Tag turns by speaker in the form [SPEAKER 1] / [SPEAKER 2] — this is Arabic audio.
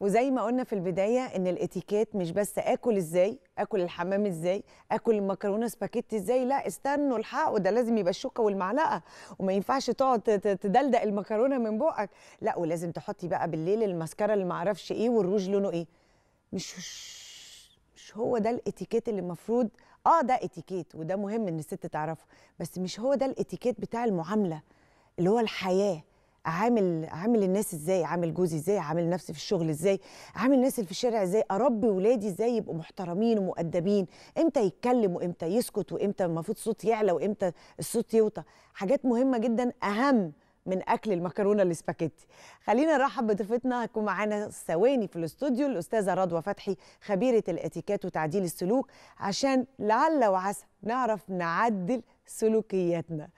[SPEAKER 1] وزي ما قلنا في البدايه ان الاتيكيت مش بس اكل ازاي اكل الحمام ازاي اكل المكرونه سباكيت ازاي لا استنوا الحقوا ده لازم يبقى الشوكه والمعلقه وما ينفعش تقعد تدلدق المكرونه من بقك لا ولازم تحطي بقى بالليل المسكره اللي معرفش ايه والروج لونه ايه مش مش هو ده الاتيكيت اللي المفروض اه ده اتيكيت وده مهم ان الست تعرفه بس مش هو ده الاتيكيت بتاع المعامله اللي هو الحياه عامل عامل الناس ازاي عامل جوزي ازاي عامل نفسي في الشغل ازاي عامل الناس اللي في الشارع ازاي اربي ولادي ازاي يبقوا محترمين ومؤدبين امتى يتكلم وامتى يسكت وامتى المفروض الصوت يعلى وامتى الصوت يوطى حاجات مهمه جدا اهم من اكل المكرونه الاسباجيتي خلينا نرحب بضيفتنا هتكون معانا ثواني في الاستوديو الاستاذه رضوى فتحي خبيره الاتيكات وتعديل السلوك عشان لعل وعسى نعرف نعدل سلوكياتنا